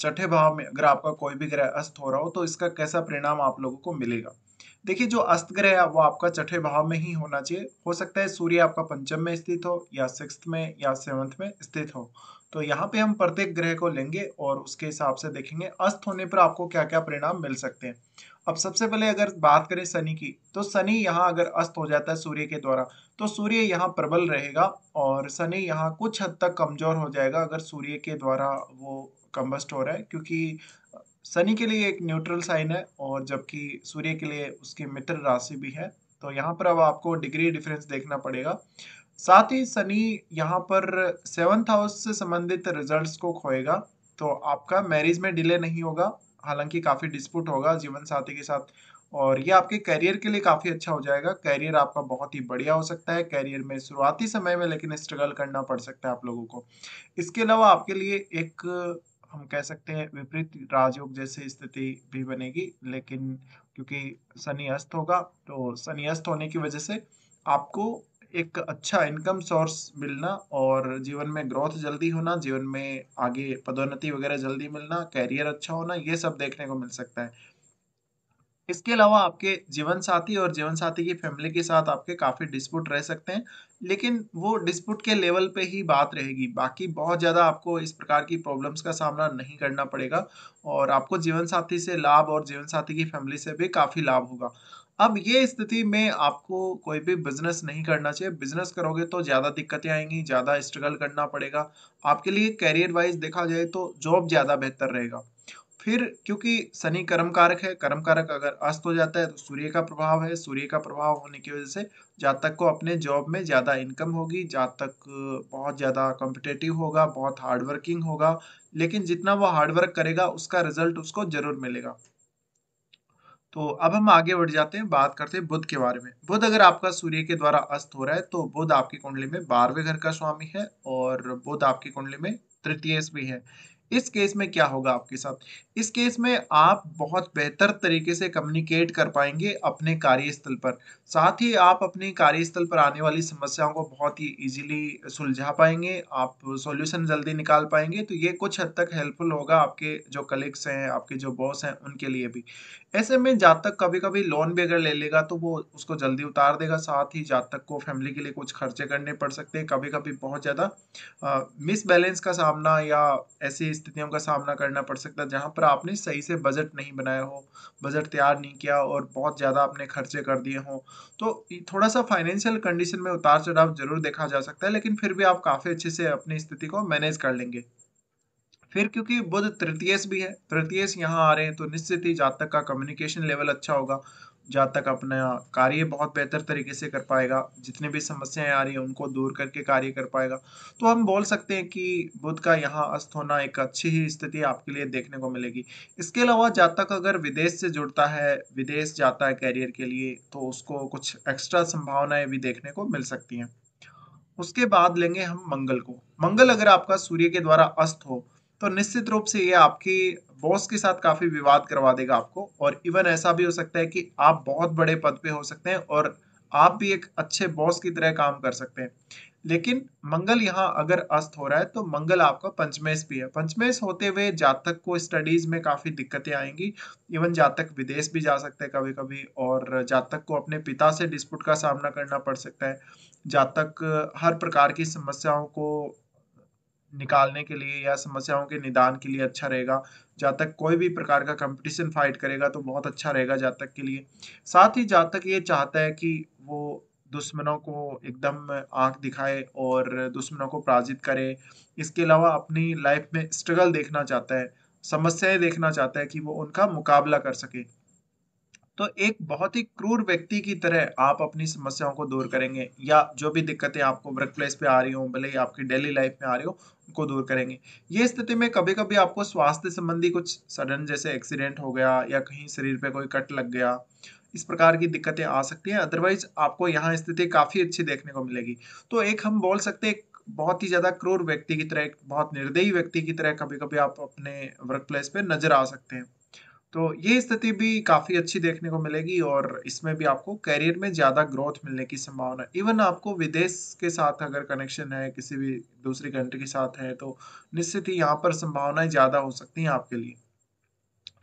छठे भाव में अगर आपका कोई भी ग्रह अस्त हो रहा हो तो इसका कैसा परिणाम आप लोगों को मिलेगा देखिए जो अस्त ग्रह है वो आपका छठे भाव में ही होना चाहिए हो सकता है सूर्य आपका पंचम में स्थित हो या सिक्स में या सेवंथ में स्थित हो तो यहाँ पे हम प्रत्येक ग्रह को लेंगे और उसके हिसाब से देखेंगे अस्त होने पर आपको क्या क्या परिणाम मिल सकते हैं अब सबसे पहले अगर बात करें शनि की तो शनि यहाँ अगर अस्त हो जाता है सूर्य के द्वारा तो सूर्य यहाँ प्रबल रहेगा और शनि यहाँ कुछ हद तक कमजोर हो जाएगा अगर सूर्य के द्वारा वो कम्बस्ट हो रहा है क्योंकि शनि के लिए एक न्यूट्रल साइन है और जबकि सूर्य के लिए उसकी मित्र राशि भी है तो यहाँ पर अब आपको डिग्री डिफरेंस देखना पड़ेगा साथ ही शनि यहाँ पर सेवंथ हाउस से संबंधित रिजल्ट्स को खोएगा तो आपका मैरिज में डिले नहीं होगा हालांकि काफ़ी डिस्प्यूट होगा जीवन साथी के साथ और ये आपके करियर के लिए काफ़ी अच्छा हो जाएगा करियर आपका बहुत ही बढ़िया हो सकता है करियर में शुरुआती समय में लेकिन स्ट्रगल करना पड़ सकता है आप लोगों को इसके अलावा आपके लिए एक हम कह सकते हैं विपरीत राजयोग जैसी स्थिति भी बनेगी लेकिन क्योंकि शनि अस्त होगा तो शनि अस्त होने की वजह से आपको एक अच्छा इनकम सोर्स मिलना और जीवन में ग्रोथ जल्दी होना जीवन में आगे पदोन्नति वगैरह जल्दी मिलना कैरियर अच्छा होना ये सब देखने को मिल सकता है इसके अलावा आपके जीवन साथी और जीवन साथी की फैमिली के साथ आपके काफ़ी डिस्प्यूट रह सकते हैं लेकिन वो डिस्प्यूट के लेवल पे ही बात रहेगी बाकी बहुत ज़्यादा आपको इस प्रकार की प्रॉब्लम्स का सामना नहीं करना पड़ेगा और आपको जीवन साथी से लाभ और जीवन साथी की फैमिली से भी काफ़ी लाभ होगा अब ये स्थिति में आपको कोई भी बिजनेस नहीं करना चाहिए बिजनेस करोगे तो ज़्यादा दिक्कतें आएंगी ज़्यादा स्ट्रगल करना पड़ेगा आपके लिए करियर वाइज देखा जाए तो जॉब ज़्यादा बेहतर रहेगा फिर क्योंकि शनि कर्म कारक है कर्म कारक अगर अस्त हो जाता है तो सूर्य का प्रभाव है सूर्य का प्रभाव होने की वजह से जातक को अपने जॉब में ज़्यादा इनकम होगी जातक बहुत ज़्यादा कॉम्पिटेटिव होगा बहुत हार्डवर्किंग होगा लेकिन जितना वो हार्डवर्क करेगा उसका रिजल्ट उसको जरूर मिलेगा तो अब हम आगे बढ़ जाते हैं बात करते हैं बुद्ध के बारे में बुध अगर आपका सूर्य के द्वारा अस्त हो रहा है तो बुध आपकी कुंडली में बारहवें घर का स्वामी है और बुध आपकी कुंडली में तृतीय भी है इस केस में क्या होगा आपके साथ इस केस में आप बहुत बेहतर तरीके से कम्युनिकेट कर पाएंगे अपने कार्यस्थल पर साथ ही आप अपने कार्यस्थल पर आने वाली समस्याओं को बहुत ही इजीली सुलझा पाएंगे आप सॉल्यूशन जल्दी निकाल पाएंगे तो ये कुछ हद तक हेल्पफुल होगा आपके जो कलीग्स हैं आपके जो बॉस हैं उनके लिए भी ऐसे में तक कभी कभी लोन भी अगर ले लेगा तो वो उसको जल्दी उतार देगा साथ ही जातक को फैमिली के लिए कुछ खर्चे करने पड़ सकते हैं कभी कभी बहुत ज़्यादा मिसबैलेंस का सामना या ऐसी स्थितियों का सामना करना पड़ सकता है जहाँ पर आपने सही से बजट नहीं बनाया हो बजट तैयार नहीं किया और बहुत ज़्यादा आपने खर्चे कर दिए हों तो थोड़ा सा फाइनेंशियल कंडीशन में उतार चढ़ाव जरूर देखा जा सकता है लेकिन फिर भी आप काफ़ी अच्छे से अपनी स्थिति को मैनेज कर लेंगे फिर क्योंकि बुध तृतीयस भी है तृतीयस यहाँ आ रहे हैं तो निश्चित ही जातक का कम्युनिकेशन लेवल अच्छा होगा जातक अपना कार्य बहुत बेहतर तरीके से कर पाएगा जितने भी समस्याएं आ रही हैं उनको दूर करके कार्य कर पाएगा तो हम बोल सकते हैं कि बुध का यहाँ अस्त होना एक अच्छी ही स्थिति आपके लिए देखने को मिलेगी इसके अलावा जातक अगर विदेश से जुड़ता है विदेश जाता है कैरियर के लिए तो उसको कुछ एक्स्ट्रा संभावनाएं भी देखने को मिल सकती हैं उसके बाद लेंगे हम मंगल को मंगल अगर आपका सूर्य के द्वारा अस्त हो तो निश्चित रूप से ये आपके बॉस के साथ काफी विवाद करवा देगा आपको और इवन ऐसा भी हो सकता है कि आप बहुत बड़े पद पे हो सकते हैं और आप भी एक अच्छे बॉस की तरह काम कर सकते हैं लेकिन मंगल यहाँ अगर अस्त हो रहा है तो मंगल आपका पंचमेश भी है पंचमेश होते हुए जातक को स्टडीज में काफी दिक्कतें आएंगी इवन जातक विदेश भी जा सकते हैं कभी कभी और जातक को अपने पिता से डिस्प्यूट का सामना करना पड़ सकता है जातक हर प्रकार की समस्याओं को निकालने के लिए या समस्याओं के निदान के लिए अच्छा रहेगा जातक कोई भी प्रकार का कंपटीशन फाइट करेगा तो बहुत अच्छा रहेगा जातक के लिए साथ ही जातक ये चाहता है कि वो दुश्मनों को एकदम आंख दिखाए और दुश्मनों को पराजित करे इसके अलावा अपनी लाइफ में स्ट्रगल देखना चाहता है समस्याएं देखना चाहता है कि वो उनका मुकाबला कर सके तो एक बहुत ही क्रूर व्यक्ति की तरह आप अपनी समस्याओं को दूर करेंगे या जो भी दिक्कतें आपको वर्क प्लेस पे आ रही हो भले ही आपकी डेली लाइफ में आ रही हो उनको दूर करेंगे ये स्थिति में कभी कभी आपको स्वास्थ्य संबंधी कुछ सडन जैसे एक्सीडेंट हो गया या कहीं शरीर पे कोई कट लग गया इस प्रकार की दिक्कतें आ सकती हैं अदरवाइज आपको यहाँ स्थिति काफ़ी अच्छी देखने को मिलेगी तो एक हम बोल सकते हैं बहुत ही ज़्यादा क्रूर व्यक्ति की तरह एक बहुत निर्दयी व्यक्ति की तरह कभी कभी आप अपने वर्क प्लेस पर नजर आ सकते हैं तो ये स्थिति भी काफ़ी अच्छी देखने को मिलेगी और इसमें भी आपको करियर में ज़्यादा ग्रोथ मिलने की संभावना इवन आपको विदेश के साथ अगर कनेक्शन है किसी भी दूसरी कंट्री के साथ है तो निश्चित ही यहाँ पर संभावनाएं ज़्यादा हो सकती हैं आपके लिए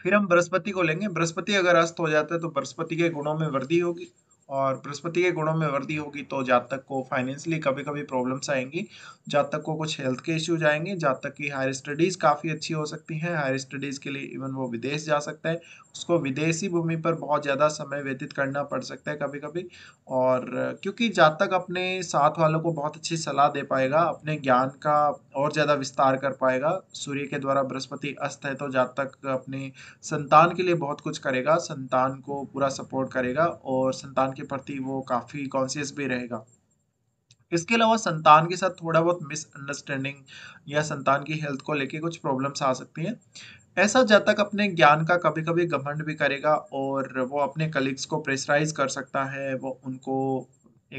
फिर हम बृहस्पति को लेंगे बृहस्पति अगर अस्त हो जाता है तो बृहस्पति के गुणों में वृद्धि होगी और बृहस्पति के गुणों में वृद्धि होगी तो जातक को फाइनेंशियली कभी कभी प्रॉब्लम्स आएंगी जातक को कुछ हेल्थ के इश्यूज आएंगे जातक की हायर स्टडीज़ काफ़ी अच्छी हो सकती हैं हायर स्टडीज़ के लिए इवन वो विदेश जा सकता है उसको विदेशी भूमि पर बहुत ज़्यादा समय व्यतीत करना पड़ सकता है कभी कभी और क्योंकि जातक अपने साथ वालों को बहुत अच्छी सलाह दे पाएगा अपने ज्ञान का और ज़्यादा विस्तार कर पाएगा सूर्य के द्वारा बृहस्पति अस्त है तो जातक अपने संतान के लिए बहुत कुछ करेगा संतान को पूरा सपोर्ट करेगा और संतान के प्रति वो काफ़ी कॉन्सियस भी रहेगा इसके अलावा संतान के साथ थोड़ा बहुत मिसअंडरस्टैंडिंग या संतान की हेल्थ को लेके कुछ प्रॉब्लम्स आ सकती हैं ऐसा जातक अपने ज्ञान का कभी कभी घमंड भी करेगा और वो अपने कलीग्स को प्रेशराइज कर सकता है वो उनको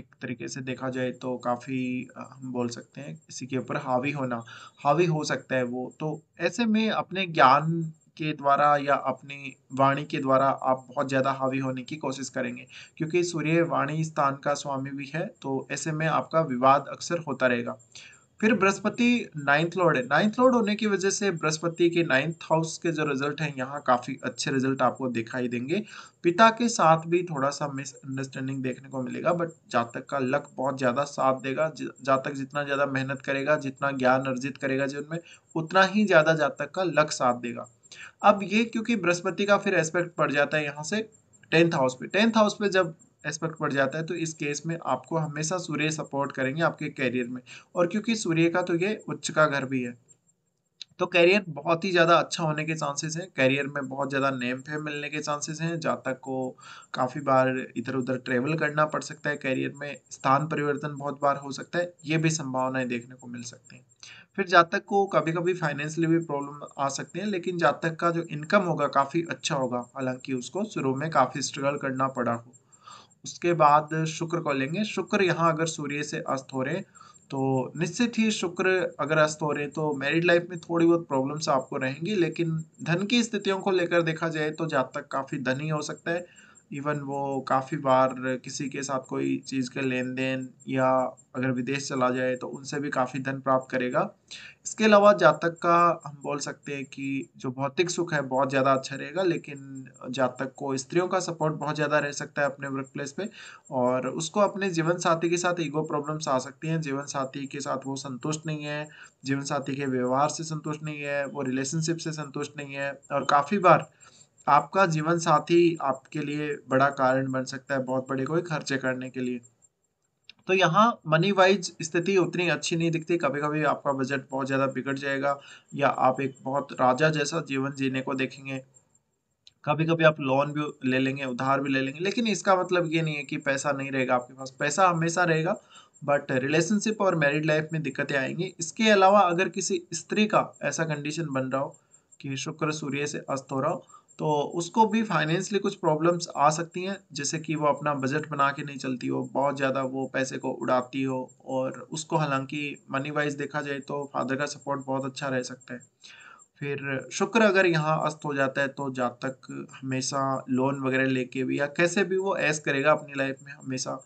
एक तरीके से देखा जाए तो काफ़ी हम बोल सकते हैं किसी के ऊपर हावी होना हावी हो सकता है वो तो ऐसे में अपने ज्ञान के द्वारा या अपनी वाणी के द्वारा आप बहुत ज़्यादा हावी होने की कोशिश करेंगे क्योंकि सूर्य वाणी स्थान का स्वामी भी है तो ऐसे में आपका विवाद अक्सर होता रहेगा फिर बृहस्पति नाइन्थ लॉर्ड है नाइन्थ लॉर्ड होने की वजह से बृहस्पति के नाइन्थ हाउस के जो रिजल्ट हैं यहाँ काफ़ी अच्छे रिजल्ट आपको दिखाई देंगे पिता के साथ भी थोड़ा सा मिसअंडरस्टैंडिंग देखने को मिलेगा बट जातक का लक बहुत ज़्यादा साथ देगा जातक जितना ज़्यादा मेहनत करेगा जितना ज्ञान अर्जित करेगा जीवन में उतना ही ज़्यादा जातक का लक साथ देगा अब ये क्योंकि बृहस्पति का फिर एस्पेक्ट पड़ जाता है यहाँ से टेंथ हाउस पे टेंथ हाउस पे जब एस्पेक्ट पड़ जाता है तो इस केस में आपको हमेशा सूर्य सपोर्ट करेंगे आपके करियर में और क्योंकि सूर्य का तो ये उच्च का घर भी है तो कैरियर बहुत ही ज़्यादा अच्छा होने के चांसेस हैं कैरियर में बहुत ज़्यादा नेम फेम मिलने के चांसेस हैं जातक को काफ़ी बार इधर उधर ट्रेवल करना पड़ सकता है कैरियर में स्थान परिवर्तन बहुत बार हो सकता है ये भी संभावनाएं देखने को मिल सकती हैं फिर जातक को कभी कभी फाइनेंशियली भी प्रॉब्लम आ सकते हैं लेकिन जातक का जो इनकम होगा काफ़ी अच्छा होगा हालांकि उसको शुरू में काफ़ी स्ट्रगल करना पड़ा हो उसके बाद शुक्र को लेंगे शुक्र यहाँ अगर सूर्य से अस्त हो रहे हैं तो निश्चित ही शुक्र अगर अस्त हो रहे हैं तो मैरिड लाइफ में थोड़ी बहुत प्रॉब्लम्स आपको रहेंगी लेकिन धन की स्थितियों को लेकर देखा जाए तो जातक काफ़ी धनी हो सकता है इवन वो काफ़ी बार किसी के साथ कोई चीज़ के लेन देन या अगर विदेश चला जाए तो उनसे भी काफ़ी धन प्राप्त करेगा इसके अलावा जातक का हम बोल सकते हैं कि जो भौतिक सुख है बहुत ज़्यादा अच्छा रहेगा लेकिन जातक को स्त्रियों का सपोर्ट बहुत ज़्यादा रह सकता है अपने वर्क प्लेस पे और उसको अपने जीवन साथी के साथ ईगो प्रॉब्लम्स आ सकती हैं जीवन साथी के साथ वो संतुष्ट नहीं है जीवन साथी के व्यवहार से संतुष्ट नहीं है वो रिलेशनशिप से संतुष्ट नहीं है और काफ़ी बार आपका जीवन साथी आपके लिए बड़ा कारण बन सकता है बहुत बड़े कोई खर्चे करने के लिए तो यहाँ मनी वाइज स्थिति उतनी अच्छी नहीं दिखती कभी कभी आपका बजट बहुत ज़्यादा बिगड़ जाएगा या आप एक बहुत राजा जैसा जीवन जीने को देखेंगे कभी कभी आप लोन भी ले लेंगे उधार भी ले लेंगे लेकिन इसका मतलब ये नहीं है कि पैसा नहीं रहेगा आपके पास पैसा हमेशा रहेगा बट रिलेशनशिप और मैरिड लाइफ में दिक्कतें आएंगी इसके अलावा अगर किसी स्त्री का ऐसा कंडीशन बन रहा हो कि शुक्र सूर्य से अस्त हो रहा हो तो उसको भी फाइनेंशली कुछ प्रॉब्लम्स आ सकती हैं जैसे कि वो अपना बजट बना के नहीं चलती हो बहुत ज़्यादा वो पैसे को उड़ाती हो और उसको हालांकि मनी वाइज देखा जाए तो फादर का सपोर्ट बहुत अच्छा रह सकता है फिर शुक्र अगर यहाँ अस्त हो जाता है तो जब तक हमेशा लोन वगैरह लेके भी या कैसे भी वो ऐस करेगा अपनी लाइफ में हमेशा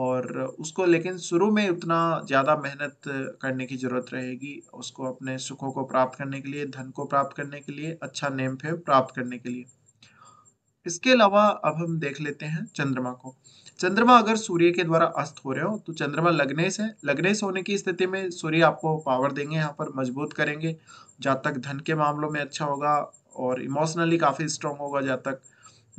और उसको लेकिन शुरू में उतना ज़्यादा मेहनत करने की ज़रूरत रहेगी उसको अपने सुखों को प्राप्त करने के लिए धन को प्राप्त करने के लिए अच्छा नेम फेम प्राप्त करने के लिए इसके अलावा अब हम देख लेते हैं चंद्रमा को चंद्रमा अगर सूर्य के द्वारा अस्त हो रहे हो तो चंद्रमा लगने से लगने से होने की स्थिति में सूर्य आपको पावर देंगे यहाँ पर मजबूत करेंगे जहाँ तक धन के मामलों में अच्छा होगा और इमोशनली काफ़ी स्ट्रांग होगा जहाँ तक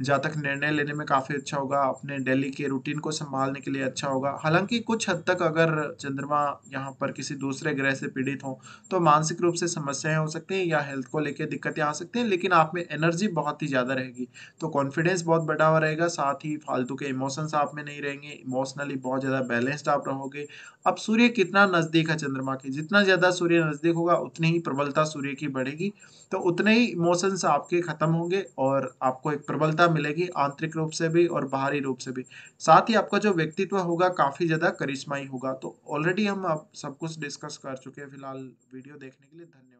जातक निर्णय लेने में काफ़ी अच्छा होगा अपने डेली के रूटीन को संभालने के लिए अच्छा होगा हालांकि कुछ हद तक अगर चंद्रमा यहाँ पर किसी दूसरे ग्रह से पीड़ित हो तो मानसिक रूप से समस्याएं हो सकती हैं या हेल्थ को लेकर दिक्कतें आ सकती हैं लेकिन आप में एनर्जी बहुत ही ज़्यादा रहेगी तो कॉन्फिडेंस बहुत बढ़ा हुआ रहेगा साथ ही फालतू के इमोशंस आप में नहीं रहेंगे इमोशनली बहुत ज़्यादा बैलेंस्ड आप रहोगे अब सूर्य कितना नज़दीक है चंद्रमा के जितना ज़्यादा सूर्य नज़दीक होगा उतनी ही प्रबलता सूर्य की बढ़ेगी तो उतने ही इमोशंस आपके ख़त्म होंगे और आपको एक प्रबलता सफलता मिलेगी आंतरिक रूप से भी और बाहरी रूप से भी साथ ही आपका जो व्यक्तित्व होगा काफ़ी ज़्यादा करिश्माई होगा तो ऑलरेडी हम आप सब कुछ डिस्कस कर चुके हैं फिलहाल वीडियो देखने के लिए धन्यवाद